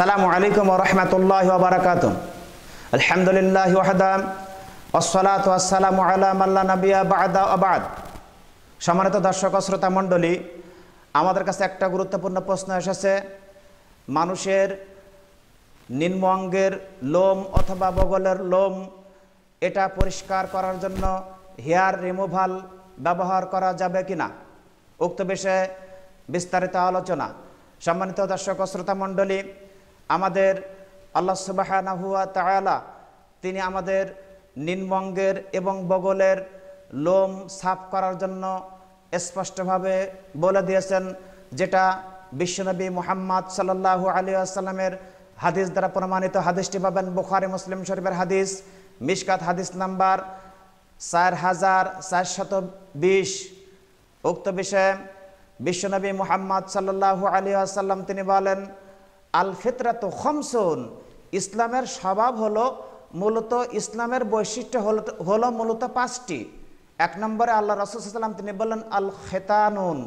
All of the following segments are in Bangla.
সালামু আলাইকুম রহমতুল্লাহ বারাকাত আলহামদুলিল্লাহ ওয়াহাদাম আসসালাত আসসালামু আলাম আল্লাহ নবিয়া বাদা আবাদ সম্মানিত দর্শক শ্রোতা মণ্ডলী আমাদের কাছে একটা গুরুত্বপূর্ণ প্রশ্ন এসেছে মানুষের নিম্ন অঙ্গের লোম অথবা বগলের লোম এটা পরিষ্কার করার জন্য হেয়ার রিমুভাল ব্যবহার করা যাবে কি না উক্ত বিষয়ে বিস্তারিত আলোচনা সম্মানিত দর্শক শ্রোতা মণ্ডলী আমাদের আল্লাহ সুবাহানাহুয়া তালা তিনি আমাদের নিম্বঙ্গের এবং বগলের লোম সাফ করার জন্য স্পষ্টভাবে বলে দিয়েছেন যেটা বিশ্বনবী মোহাম্মদ সাল্লাহু আলী আসসালামের হাদিস দ্বারা প্রমাণিত হাদিসটি পাবেন বুখারি মুসলিম শরীফের হাদিস মিশকাত হাদিস নাম্বার চার হাজার চারশত বিশ উক্ত বিষয়ে বিশ্বনবী মোহাম্মদ সাল্লাহু আলী আসাল্লাম তিনি বলেন আল তো খমসুন ইসলামের স্বভাব হলো মূলত ইসলামের বৈশিষ্ট্য হল হলো মূলত পাঁচটি এক নম্বরে আল্লাহ রসুলাম তিনি বললেন আল খেতানুন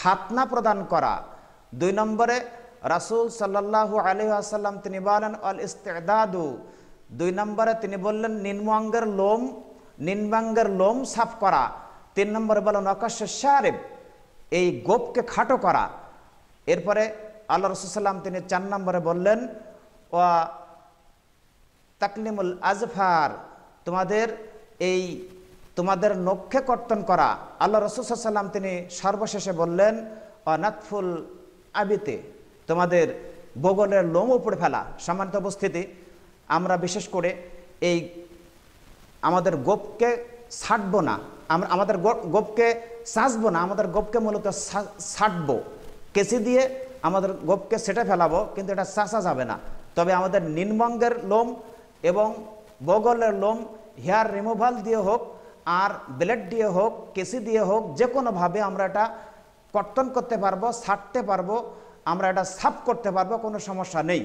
খাতনা প্রদান করা দুই নম্বরে রাসুল সাল্লাহু আলি আসাল্লাম তিনি বলেন আল ইস্তেদাদু দুই নম্বরে তিনি বললেন নিম্নঙ্গের লোম নিম্বাঙ্গের লোম সাফ করা তিন নম্বরে বলেন অকাশ্য শারেব এই গোপকে খাটো করা এরপরে আল্লাহ রসুল্লাম তিনি চার নম্বরে বললেন ও তাকলিমুল আজফার তোমাদের এই তোমাদের নক্ষে কর্তন করা আল্লাহ রসুল্লাম তিনি সর্বশেষে বললেন নাতফুল আবিতে তোমাদের বগলের লোম উপড়ে ফেলা সম্মানিত উপস্থিতি আমরা বিশেষ করে এই আমাদের গোপকে ছাটবো না আমরা আমাদের গোপকে সাজবো না আমাদের গোপকে মূলত ছাড়ব কেসি দিয়ে আমাদের গোপকে সেটে ফেলাবো কিন্তু এটা চাষা যাবে না তবে আমাদের নিম্বঙ্গের লোম এবং বগলের লোম হেয়ার রিমুভাল দিয়ে হোক আর ব্লেড দিয়ে হোক কেসি দিয়ে হোক যে কোনোভাবে আমরা এটা কর্তন করতে পারবো ছাড়তে পারবো আমরা এটা সাফ করতে পারবো কোনো সমস্যা নেই